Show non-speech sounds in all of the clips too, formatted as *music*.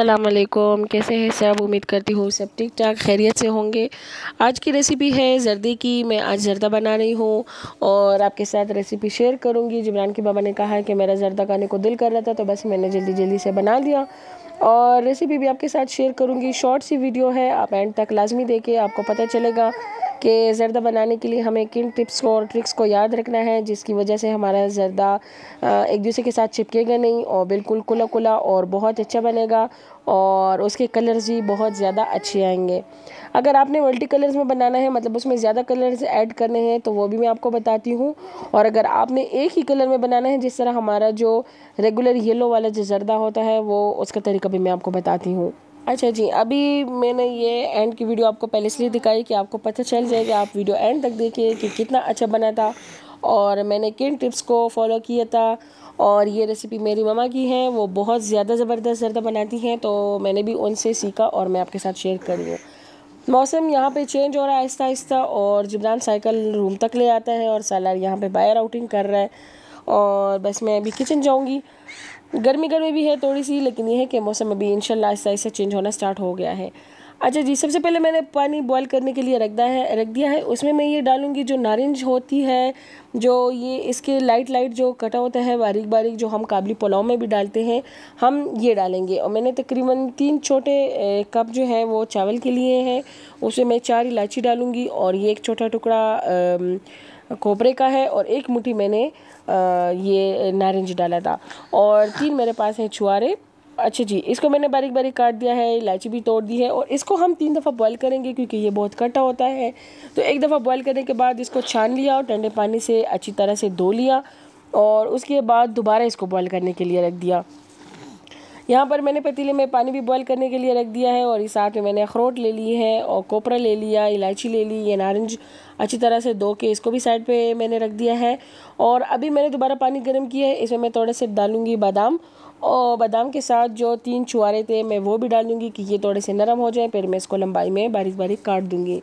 असलकुम कैसे हैं सब उम्मीद करती हूँ सब ठीक ठाक खैरियत से होंगे आज की रेसिपी है जर्दी की मैं आज जर्दा बना रही हूँ और आपके साथ रेसिपी शेयर करूँगी जिमरान के बाबा ने कहा कि मेरा जर्दा खाने को दिल कर रहा था तो बस मैंने जल्दी जल्दी से बना लिया और रेसिपी भी आपके साथ शेयर करूँगी शॉर्ट सी वीडियो है आप एंड तक लाजमी देखें आपको पता चलेगा कि ज़रदा बनाने के लिए हमें किन टिप्स और ट्रिक्स को याद रखना है जिसकी वजह से हमारा जरदा एक दूसरे के साथ चिपकेगा नहीं और बिल्कुल कुला कुला और बहुत अच्छा बनेगा और उसके कलर्स भी बहुत ज़्यादा अच्छे आएंगे अगर आपने मल्टी कलर्स में बनाना है मतलब उसमें ज़्यादा कलर्स ऐड करने हैं तो वो भी मैं आपको बताती हूँ और अगर आपने एक ही कलर में बनाना है जिस तरह हमारा जो रेगुलर येलो वाला जो जर्दा होता है वो उसका तरीका भी मैं आपको बताती हूँ अच्छा जी अभी मैंने ये एंड की वीडियो आपको पहले इसलिए दिखाई कि आपको पता चल जाएगा आप वीडियो एंड तक देखिए कि कितना अच्छा बना था और मैंने किन टिप्स को फॉलो किया था और ये रेसिपी मेरी ममा की है वो बहुत ज़्यादा ज़बरदस्त ज़्यादा बनाती हैं तो मैंने भी उनसे सीखा और मैं आपके साथ शेयर कर हूँ मौसम यहाँ पे चेंज हो रहा है आहिस्ता आहिस्ता और जिब्रान साइकिल रूम तक ले आता है और सालार यहाँ पे बायर आउटिंग कर रहा है और बस मैं अभी किचन जाऊँगी गर्मी गर्मी भी है थोड़ी सी लेकिन ये है कि मौसम अभी इनशाला आहिस्ता आहिस्ता चेंज होना स्टार्ट हो गया है अच्छा जी सबसे पहले मैंने पानी बॉयल करने के लिए रख दिया है रख दिया है उसमें मैं ये डालूँगी जो नारंज होती है जो ये इसके लाइट लाइट जो कटा होता है बारीक बारीक जो हम काबली पुलाव में भी डालते हैं हम ये डालेंगे और मैंने तकरीबन तीन छोटे कप जो है वो चावल के लिए हैं उसमें मैं चार इलायची डालूँगी और ये एक छोटा टुकड़ा खोपरे का है और एक मुट्ठी मैंने ये नारंज डाला था और तीन मेरे पास हैं छुआरे अच्छा जी इसको मैंने बारीक बारीक काट दिया है इलायची भी तोड़ दी है और इसको हम तीन दफ़ा बॉईल करेंगे क्योंकि ये बहुत कटा होता है तो एक दफ़ा बॉईल करने के बाद इसको छान लिया और ठंडे पानी से अच्छी तरह से धो लिया और उसके बाद दोबारा इसको बॉईल करने के लिए रख दिया यहाँ पर मैंने पतीले में पानी भी बॉयल करने के लिए रख दिया है और इस साथ में मैंने अखरोट ले ली है और कोपरा ले लिया इलायची ले ली ये नारंज अच्छी तरह से धो के इसको भी साइड पे मैंने रख दिया है और अभी मैंने दोबारा पानी गर्म किया है इसमें मैं थोड़े से डालूंगी बादाम और बादाम के साथ जो तीन छुआरे थे मैं वो भी दूँगी कि ये थोड़े से नरम हो जाए फिर मैं इसको लंबाई में बारीक बारीक काट दूँगी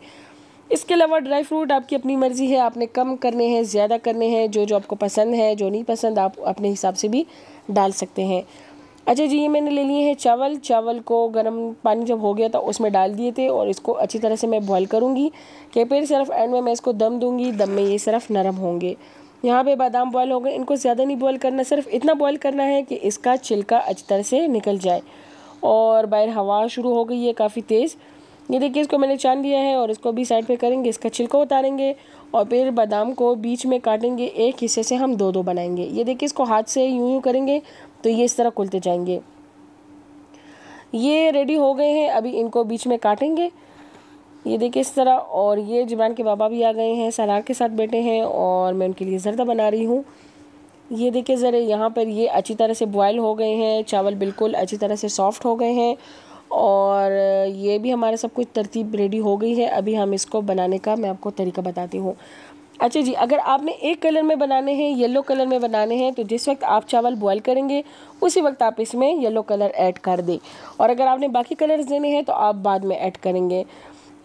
इसके अलावा ड्राई फ्रूट आपकी अपनी मर्ज़ी है आपने कम करने हैं ज़्यादा करने हैं जो जो आपको पसंद है जो नहीं पसंद आप अपने हिसाब से भी डाल सकते हैं अच्छा जी ये मैंने ले लिए हैं चावल चावल को गर्म पानी जब हो गया था उसमें डाल दिए थे और इसको अच्छी तरह से मैं बॉयल करूँगी कि फिर सिर्फ एंड में मैं इसको दम दूँगी दम में ये सिर्फ नरम होंगे यहाँ पे बादाम बॉयल हो गए इनको ज़्यादा नहीं बॉयल करना सिर्फ इतना बॉयल करना है कि इसका छिलका अच्छी तरह से निकल जाए और बाहर हवा शुरू हो गई है काफ़ी तेज़ ये देखिए इसको मैंने छान लिया है और इसको भी साइड पे करेंगे इसका छिलका उतारेंगे और फिर बादाम को बीच में काटेंगे एक हिस्से से हम दो दो बनाएंगे ये देखिए इसको हाथ से यूँ यूँ करेंगे तो ये इस तरह खुलते जाएंगे ये रेडी हो गए हैं अभी इनको बीच में काटेंगे ये देखिए इस तरह और ये जुबान के बाबा भी आ गए हैं सलार के साथ बैठे हैं और मैं उनके लिए जरदा बना रही हूँ ये देखिए ज़रा यहाँ पर ये अच्छी तरह से बॉयल हो गए हैं चावल बिल्कुल अच्छी तरह से सॉफ्ट हो गए हैं और ये भी हमारा सब कुछ तरतीब रेडी हो गई है अभी हम इसको बनाने का मैं आपको तरीका बताती हूँ अच्छा जी अगर आपने एक कलर में बनाने हैं येलो कलर में बनाने हैं तो जिस वक्त आप चावल बॉयल करेंगे उसी वक्त आप इसमें येलो कलर ऐड कर दें और अगर आपने बाकी कलर्स देने हैं तो आप बाद में ऐड करेंगे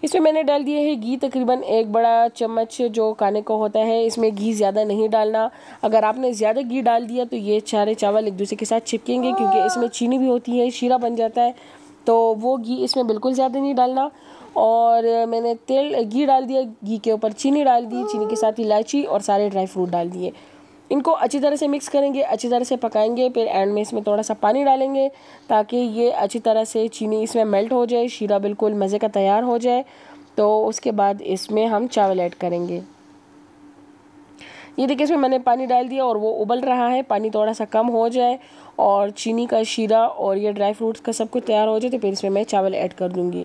इसमें मैंने डाल दिया है घी तकरीबन एक बड़ा चम्मच जो खाने को होता है इसमें घी ज़्यादा नहीं डालना अगर आपने ज़्यादा घी डाल दिया तो ये सारे चावल एक दूसरे के साथ छिपकेंगे क्योंकि इसमें चीनी भी होती है शीरा बन जाता है तो वो घी इसमें बिल्कुल ज़्यादा नहीं डालना और मैंने तेल घी डाल दिया घी के ऊपर चीनी डाल दी चीनी के साथ इलायची और सारे ड्राई फ्रूट डाल दिए इनको अच्छी तरह से मिक्स करेंगे अच्छी तरह से पकाएंगे फिर एंड में इसमें थोड़ा सा पानी डालेंगे ताकि ये अच्छी तरह से चीनी इसमें मेल्ट हो जाए शीरा बिल्कुल मज़े का तैयार हो जाए तो उसके बाद इसमें हम चावल ऐड करेंगे ये देखिए इसमें मैंने पानी डाल दिया और वो उबल रहा है पानी थोड़ा सा कम हो जाए और चीनी का शीरा और ये ड्राई फ्रूट्स का सब कुछ तैयार हो जाए तो फिर इसमें मैं चावल ऐड कर दूँगी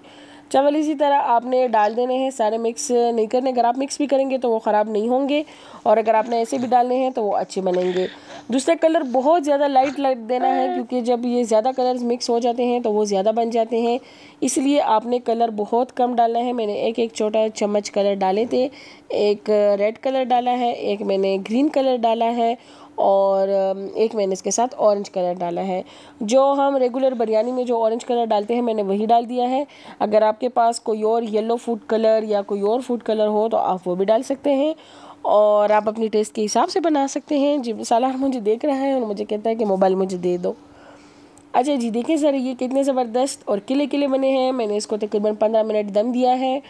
चावल इसी तरह आपने डाल देने हैं सारे मिक्स नहीं करने अगर आप मिक्स भी करेंगे तो वो ख़राब नहीं होंगे और अगर आपने ऐसे भी डालने हैं तो वो अच्छे बनेंगे दूसरा कलर बहुत ज़्यादा लाइट लाइट देना है क्योंकि जब ये ज़्यादा कलर मिक्स हो जाते हैं तो वो ज़्यादा बन जाते हैं इसलिए आपने कलर बहुत कम डालना है मैंने एक एक छोटा चम्मच कलर डाले थे एक रेड कलर डाला है एक मैंने ग्रीन कलर डाला है और एक मैंने इसके साथ ऑरेंज कलर डाला है जो हम रेगुलर बिरयानी में जो ऑरेंज कलर डालते हैं मैंने वही डाल दिया है अगर आपके पास कोई और येलो फूड कलर या कोई और फूड कलर हो तो आप वो भी डाल सकते हैं और आप अपने टेस्ट के हिसाब से बना सकते हैं जी मसाला मुझे देख रहा है और मुझे कहता है कि मोबाइल मुझे दे दो अच्छा जी देखें सर ये कितने ज़बरदस्त और किले किले बने हैं मैंने इसको तकरीबन पंद्रह मिनट दम दिया है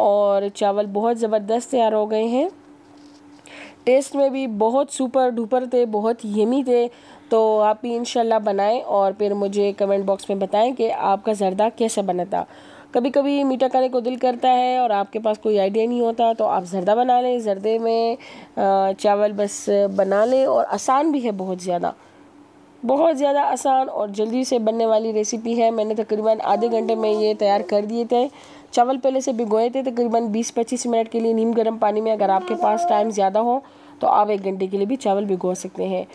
और चावल बहुत ज़बरदस्त तैयार हो गए हैं टेस्ट में भी बहुत सुपर डुपर थे बहुत यमी थे तो आप भी इनशाला बनाएं और फिर मुझे कमेंट बॉक्स में बताएं कि आपका जरदा कैसा बना था कभी कभी मीठा खाने को दिल करता है और आपके पास कोई आइडिया नहीं होता तो आप जरदा बना लें जरदे में चावल बस बना लें और आसान भी है बहुत ज़्यादा बहुत ज़्यादा आसान और जल्दी से बनने वाली रेसिपी है मैंने तकरीबन आधे घंटे में ये तैयार कर दिए थे चावल पहले से भिगोए थे तकरीबन 20-25 मिनट के लिए नीम गर्म पानी में अगर आपके पास टाइम ज़्यादा हो तो आप एक घंटे के लिए भी चावल भिगो सकते हैं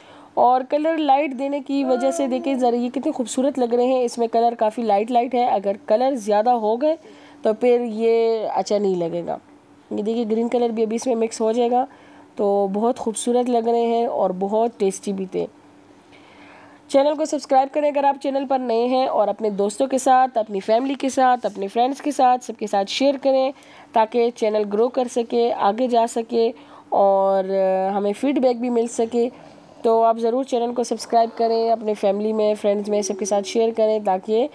और कलर लाइट देने की वजह से देखें ज़रा ये कितने खूबसूरत लग रहे हैं इसमें कलर काफ़ी लाइट लाइट है अगर कलर ज़्यादा हो गए तो फिर ये अच्छा नहीं लगेगा ये देखिए ग्रीन कलर भी अभी इसमें मिक्स हो जाएगा तो बहुत खूबसूरत लग रहे हैं और बहुत टेस्टी भी थे चैनल को सब्सक्राइब करें अगर आप चैनल पर नए हैं और अपने दोस्तों के साथ अपनी फैमिली के साथ अपने फ्रेंड्स के साथ सबके साथ शेयर करें ताकि चैनल ग्रो कर सके आगे जा सके और हमें फीडबैक भी मिल सके तो आप ज़रूर चैनल को सब्सक्राइब करें अपने फैमिली में फ्रेंड्स में सबके साथ शेयर करें ताकि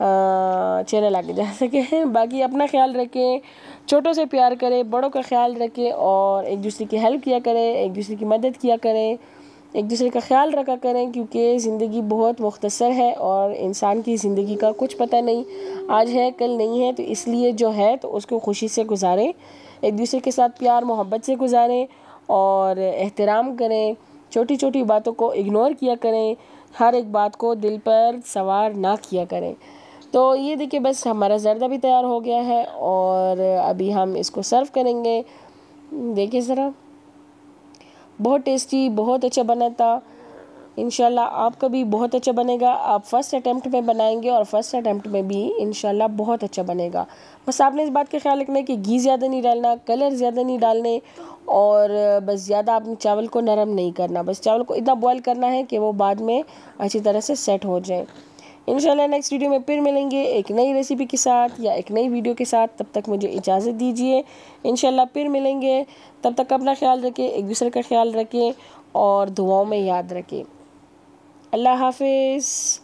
चैनल आगे जा सके *laughs* बाकी अपना ख्याल रखें छोटों से प्यार करें बड़ों का ख्याल रखें और एक दूसरे की हेल्प किया करें एक दूसरे की मदद किया करें एक दूसरे का ख्याल रखा करें क्योंकि ज़िंदगी बहुत मुख्तसर है और इंसान की ज़िंदगी का कुछ पता नहीं आज है कल नहीं है तो इसलिए जो है तो उसको खुशी से गुजारें एक दूसरे के साथ प्यार मोहब्बत से गुजारें और एहतराम करें छोटी छोटी बातों को इग्नोर किया करें हर एक बात को दिल पर सवार ना किया करें तो ये देखिए बस हमारा जरदा भी तैयार हो गया है और अभी हम इसको सर्व करेंगे देखिए ज़रा बहुत टेस्टी बहुत अच्छा बना था इन आपका भी बहुत अच्छा बनेगा आप फर्स्ट अटैम्प्ट में बनाएंगे और फर्स्ट अटैम्प्ट में भी इन बहुत अच्छा बनेगा बस आपने इस बात का ख्याल रखना है कि घी ज़्यादा नहीं डालना कलर ज़्यादा नहीं डालने और बस ज़्यादा आपने चावल को नरम नहीं करना बस चावल को इतना बॉयल करना है कि वो बाद में अच्छी तरह से सेट हो जाए इंशाल्लाह नेक्स्ट वीडियो में फिर मिलेंगे एक नई रेसिपी के साथ या एक नई वीडियो के साथ तब तक मुझे इजाज़त दीजिए इंशाल्लाह फिर मिलेंगे तब तक अपना ख्याल रखें एक दूसरे का ख्याल रखें और दुआओं में याद रखें अल्लाह हाफिज़